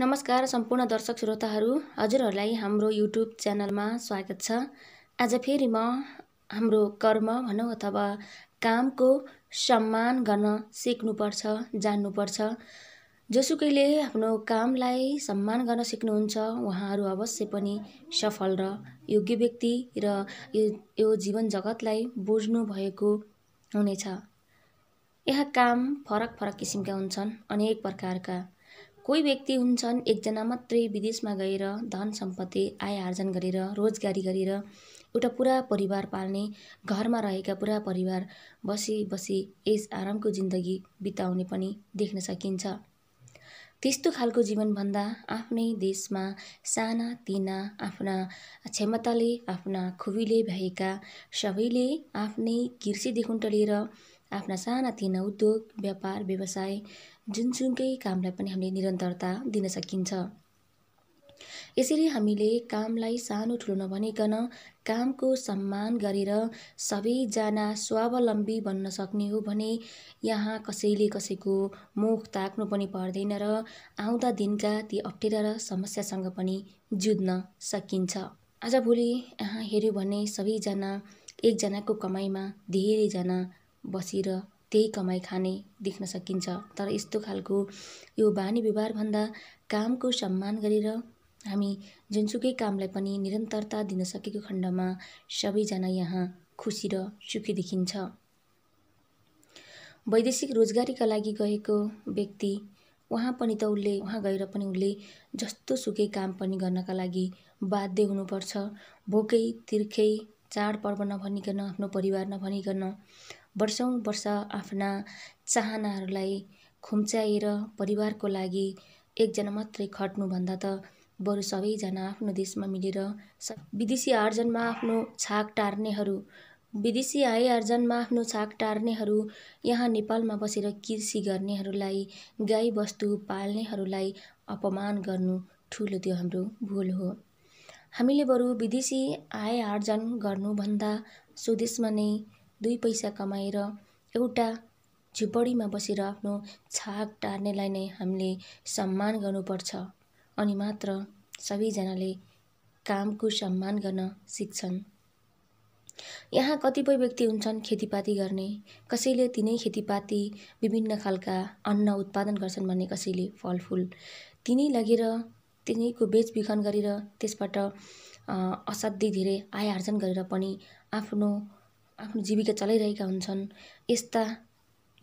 नमस्कार सम्पूर्ण दर्शक श्रोताहरू हजुरहरूलाई हाम्रो युट्युब च्यानलमा स्वागत छ आज फेरि म हाम्रो कर्म भनौँ अथवा कामको सम्मान गर्न सिक्नुपर्छ जान्नुपर्छ जोसुकैले आफ्नो कामलाई सम्मान गर्न सिक्नुहुन्छ उहाँहरू अवश्य पनि सफल र योग्य व्यक्ति र यो यो जीवन जगतलाई बुझ्नु भएको हुनेछ यहाँ काम फरक फरक किसिमका हुन्छन् अनेक प्रकारका कोही व्यक्ति हुन्छन् एकजना मात्रै विदेशमा गएर धन सम्पत्ति आय आर्जन गरेर रोजगारी गरेर एउटा पुरा परिवार पाल्ने घरमा रहेका पुरा परिवार बसी बसी यस आरामको जिन्दगी बिताउने पनि देख्न सकिन्छ त्यस्तो खालको जीवनभन्दा आफ्नै देशमा साना तिना आफ्ना क्षमताले आफ्ना खुबीले भएका सबैले आफ्नै कृषिदेखि लिएर आफ्ना साना तिना उद्योग व्यापार व्यवसाय जुनसुकै कामलाई पनि हामीले निरन्तरता दिन सकिन्छ यसरी हामीले कामलाई सानो ठुलो नभनिकन कामको सम्मान गरेर सबैजना स्वावलम्बी बन्न सक्ने हो भने यहाँ कसैले कसैको मुख ताक्नु पनि पर्दैन र आउँदा दिनका ती अप्ठ्यारा र समस्यासँग पनि जुझ्न सकिन्छ आजभोलि यहाँ हेऱ्यो भने सबैजना एकजनाको कमाइमा धेरैजना बसेर त्यही कमाइ खाने देख्न सकिन्छ तर यस्तो खालको यो बानी व्यवहारभन्दा कामको सम्मान गरेर हामी जुनसुकै कामलाई पनि निरन्तरता दिन सकेको खण्डमा सबैजना यहाँ खुसी र सुखी देखिन्छ वैदेशिक रोजगारीका लागि गएको व्यक्ति उहाँ पनि त उसले उहाँ गएर पनि उसले जस्तो सुकै काम पनि गर्नका लागि बाध्य हुनुपर्छ भोकै तिर्खै चाडपर्व नभनिकन आफ्नो परिवार नभनिकन वर्षौँ वर्ष आफ्ना चाहनाहरूलाई खुम्च्याएर परिवारको लागि एकजना मात्रै खट्नुभन्दा त बरु सबैजना आफ्नो देशमा मिलेर विदेशी आर्जनमा आफ्नो छाक टार्नेहरू विदेशी आय आर्जनमा आफ्नो छाक टार्नेहरू यहाँ नेपालमा बसेर कृषि गर्नेहरूलाई गाई बस्तु पाल्नेहरूलाई अपमान गर्नु ठुलो त्यो हाम्रो भुल हो हामीले बरु विदेशी आय आर्जन गर्नुभन्दा स्वदेशमा नै दुई पैसा कमाएर एउटा झुपडीमा बसेर आफ्नो छाक टार्नेलाई नै हामीले सम्मान गर्नुपर्छ अनि मात्र सबैजनाले कामको सम्मान गर्न सिक्छन् यहाँ कतिपय व्यक्ति हुन्छन् खेतीपाती गर्ने कसैले तिनै खेतीपाती विभिन्न खालका अन्न उत्पादन गर्छन् भने कसैले फलफुल तिनै लगेर तिनैको बेचबिखन गरेर त्यसबाट असाध्यै धेरै आय आर्जन गरेर पनि आफ्नो आफ्नो जीविका चलाइरहेका हुन्छन् यस्ता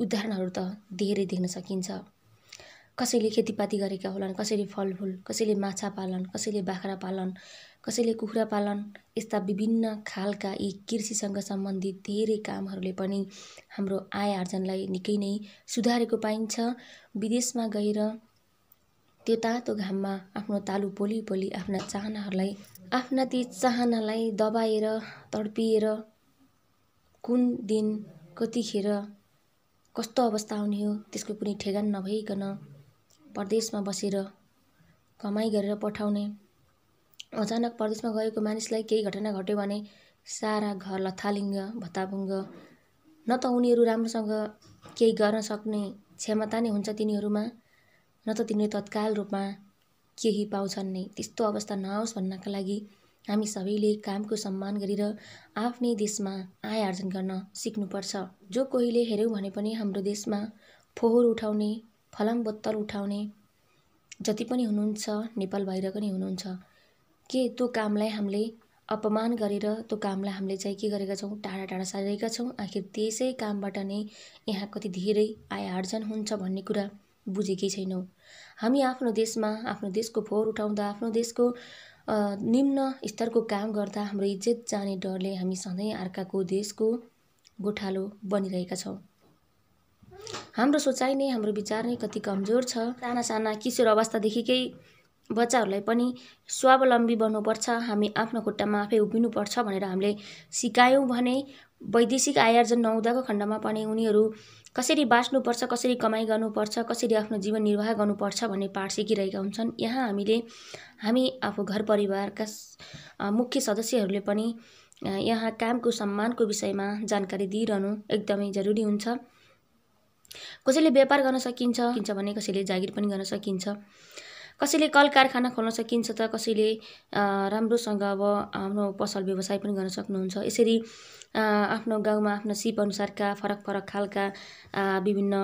उदाहरणहरू त धेरै देख्न सकिन्छ कसैले खेतीपाती गरेका होलान् कसैले फलफुल कसैले माछा पालन कसैले बाख्रा पालन कसैले कुखुरा पालन यस्ता विभिन्न खालका यी कृषिसँग सम्बन्धित धेरै कामहरूले पनि हाम्रो आय आर्जनलाई निकै नै सुधारेको पाइन्छ विदेशमा गएर त्यो तातो घाममा आफ्नो तालु पोली पोली आफ्ना चाहनाहरूलाई आफ्ना ती चाहनालाई दबाएर तड्पिएर कुन दिन कतिखेर कस्तो अवस्था आउने हो त्यसको कुनै ठेगान नभइकन परदेशमा बसेर कमाइ गरेर पठाउने अचानक परदेशमा गएको मानिसलाई केही घटना घट्यो भने सारा घर लथालिङ्ग भत्ताभुङ्ग न त उनीहरू राम्रोसँग केही गर्न सक्ने क्षमता नै हुन्छ तिनीहरूमा न त तिनीहरू तत्काल रूपमा केही पाउँछन् नै त्यस्तो अवस्था नआओस् भन्नका लागि हामी सबैले कामको सम्मान गरेर आफ्नै देशमा आय आर्जन गर्न सिक्नुपर्छ जो कोहीले हेऱ्यौँ भने पनि हाम्रो देशमा फोहोर उठाउने फलाम बोत्तल उठाउने जति पनि हुनुहुन्छ नेपाल बाहिर पनि हुनुहुन्छ के त्यो कामलाई हामीले अपमान गरेर त्यो कामलाई हामीले चाहिँ के गरेका छौँ टाढा टाढा सारिरहेका छौँ आखिर त्यसै कामबाट नै यहाँ कति धेरै आय आर्जन हुन्छ भन्ने कुरा बुझेकै छैनौँ हामी आफ्नो देशमा आफ्नो देशको फोहोर उठाउँदा आफ्नो देशको निम्न स्तरको काम गर्दा हाम्रो इज्जत जाने डरले हामी सधैँ अर्काको देशको गोठालो बनिरहेका छौँ हाम्रो सोचाइ नै हाम्रो विचार नै कति कमजोर छ साना साना किशोर अवस्थादेखिकै बच्चाहरूलाई पनि स्वावलम्बी बन्नुपर्छ हामी आफ्नो खुट्टामा आफै उभिनुपर्छ भनेर हामीले सिकायौँ भने वैदेशिक आयार्जन नहुँदाको खण्डमा पनि उनीहरू कसरी बाँच्नुपर्छ कसरी कमाइ गर्नुपर्छ कसरी आफ्नो जीवन निर्वाह गर्नुपर्छ भन्ने पाठ सिकिरहेका हुन्छन् यहाँ हामीले हामी आफू घर परिवारका मुख्य सदस्यहरूले पनि यहाँ कामको सम्मानको विषयमा जानकारी दिइरहनु एकदमै जरुरी हुन्छ कसैले व्यापार गर्न सकिन्छ किन्छ भने कसैले जागिर पनि गर्न सकिन्छ कसैले कल कारखाना खोल्न सकिन्छ त कसैले राम्रोसँग अब आफ्नो पसल व्यवसाय पनि गर्न सक्नुहुन्छ यसरी आफ्नो गाउँमा आफ्नो सिप अनुसारका फरक फरक खालका विभिन्न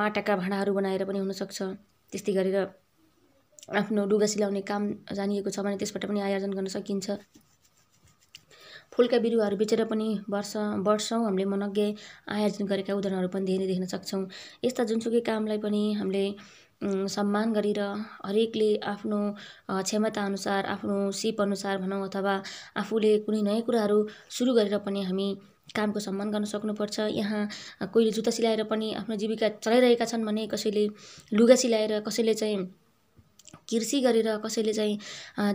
माटाका भाँडाहरू बनाएर पनि हुनसक्छ त्यस्तै गरेर आफ्नो लुगा सिलाउने काम जानिएको छ भने त्यसबाट पनि आयोजन गर्न सकिन्छ फुलका बिरुवाहरू बेचेर पनि वर्ष वर्षौँ हामीले मनज्ञ आयोजन गरेका उदाहरणहरू पनि धेरै देख्न सक्छौँ यस्ता जुनसुकै कामलाई पनि हामीले सम्मान गरेर हरेकले आफ्नो क्षमताअनुसार आफ्नो सिप अनुसार भनौँ अथवा आफूले कुनै नयाँ कुराहरू सुरु गरेर पनि हामी कामको सम्मान गर्न सक्नुपर्छ यहाँ कोहीले जुत्ता सिलाएर पनि आफ्नो जीविका चलाइरहेका छन् भने कसैले लुगा सिलाएर कसैले चाहिँ कृषि गरेर कसैले चाहिँ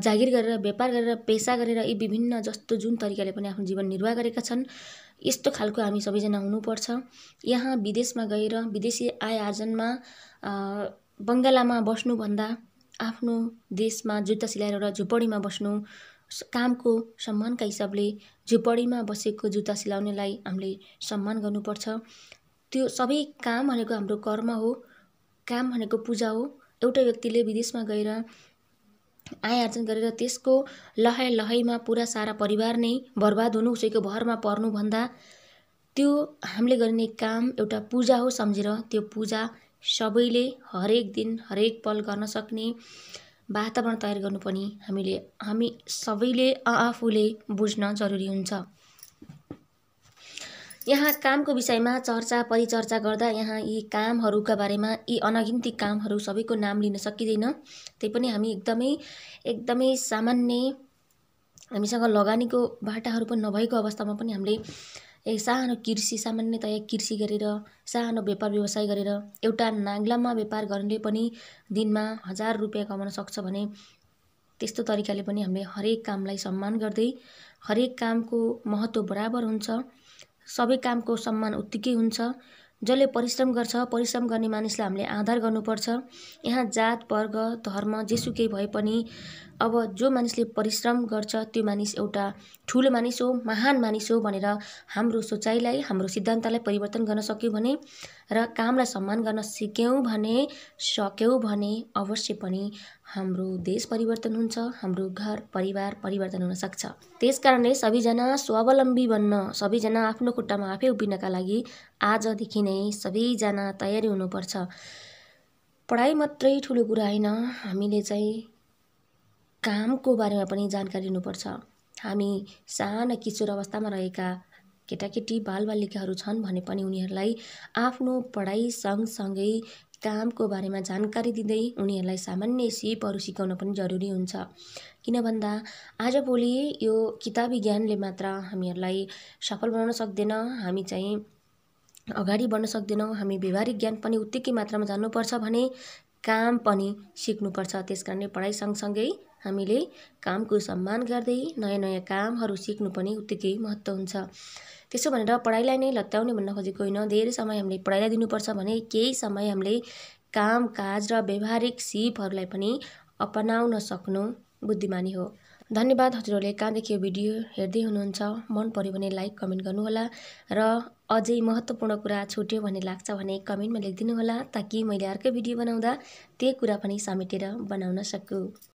जागिर गरेर व्यापार गरेर पेसा गरेर यी विभिन्न जस्तो जुन तरिकाले पनि आफ्नो जीवन निर्वाह गरेका छन् यस्तो खालको हामी सबैजना हुनुपर्छ यहाँ विदेशमा गएर विदेशी आय आर्जनमा बङ्गलामा बस्नुभन्दा आफ्नो देशमा जुत्ता सिलाएर र झुपडीमा बस्नु कामको सम्मानका हिसाबले झुपडीमा बसेको जुत्ता सिलाउनेलाई हामीले सम्मान गर्नुपर्छ त्यो सबै काम भनेको हाम्रो कर्म हो काम भनेको पूजा हो एउटा व्यक्तिले विदेशमा गएर आय आर्जन गरेर त्यसको लहै लहैमा पुरा सारा परिवार नै बर्बाद हुनु उसैको भरमा पर्नुभन्दा त्यो हामीले गर्ने काम एउटा पूजा हो सम्झेर त्यो पूजा सबैले हरेक दिन हरेक पल गर्न सक्ने वातावरण तयार गर्नु पनि हामीले हामी सबैले आआफूले बुझ्न जरुरी हुन्छ यहाँ कामको विषयमा चर्चा परिचर्चा गर्दा यहाँ यी कामहरूका बारेमा यी अनगिन्ती कामहरू सबैको नाम लिन सकिँदैन त्यही पनि हामी एकदमै एकदमै सामान्य हामीसँग लगानीको बाटाहरू पनि नभएको अवस्थामा पनि हामीले एक सानो कृषि सामान्यतया कृषि गरेर सानो व्यापार व्यवसाय गरेर एउटा नाङ्लामा व्यापार गर्नेले पनि दिनमा हजार रुपियाँ कमाउन सक्छ भने त्यस्तो तरिकाले पनि हामीले हरेक कामलाई सम्मान गर्दै हरेक कामको महत्त्व बराबर हुन्छ सबै कामको सम्मान उत्तिकै हुन्छ जसले परिश्रम गर्छ परिश्रम गर्ने मानिसलाई हामीले आधार गर्नुपर्छ यहाँ जात वर्ग धर्म जेसुकै भए पनि अब जो मानिसले परिश्रम गर्छ त्यो मानिस एउटा ठुलो मानिस हो महान मानिस हो भनेर हाम्रो सोचाइलाई हाम्रो सिद्धान्तलाई परिवर्तन गर्न सक्यौँ भने र कामलाई सम्मान गर्न सिक्यौँ भने सक्यौँ भने अवश्य पनि हाम्रो देश परिवर्तन हुन्छ हाम्रो घर परिवार परिवर्तन हुनसक्छ त्यस कारणले सबैजना स्वावलम्बी बन्न सबैजना आफ्नो खुट्टामा आफै उभिनका लागि आजदेखि नै सबैजना तयारी हुनुपर्छ पढाइ मात्रै ठुलो कुरा होइन हामीले चाहिँ कामको बारेमा पनि जानकारी लिनुपर्छ हामी साना किशोर अवस्थामा रहेका केटाकेटी बालबालिकाहरू छन् भने पनि उनीहरूलाई आफ्नो पढाइ सँगसँगै कामको बारेमा जानकारी दिँदै उनीहरूलाई सामान्य सिपहरू सिकाउन पनि जरुरी हुन्छ किन भन्दा आजभोलि यो किताबी ज्ञानले मात्र हामीहरूलाई सफल बनाउन सक्दैन हामी चाहिँ अगाडि बढ्न सक्दैनौँ हामी व्यवहारिक ज्ञान पनि उत्तिकै मात्रामा जान्नुपर्छ भने काम पनि सिक्नुपर्छ त्यस कारणले पढाइ सँगसँगै हामीले कामको सम्मान गर्दै नयाँ नयाँ कामहरू सिक्नु पनि उत्तिकै महत्त्व हुन्छ त्यसो भनेर पढाइलाई नै लत्याउने भन्न खोजेको होइन धेरै समय हामीले पढाइलाई दिनुपर्छ भने केही समय हामीले काम काज र व्यावहारिक सिपहरूलाई पनि अपनाउन सक्नु बुद्धिमानी हो धन्यवाद हजुरहरूले कहाँदेखि यो भिडियो हेर्दै हुनुहुन्छ मन पऱ्यो भने लाइक कमेन्ट गर्नुहोला र अझै महत्त्वपूर्ण कुरा छुट्यो भन्ने लाग्छ भने कमेन्टमा लेखिदिनुहोला ताकि मैले अर्कै भिडियो बनाउँदा त्यही कुरा पनि समेटेर बनाउन सकु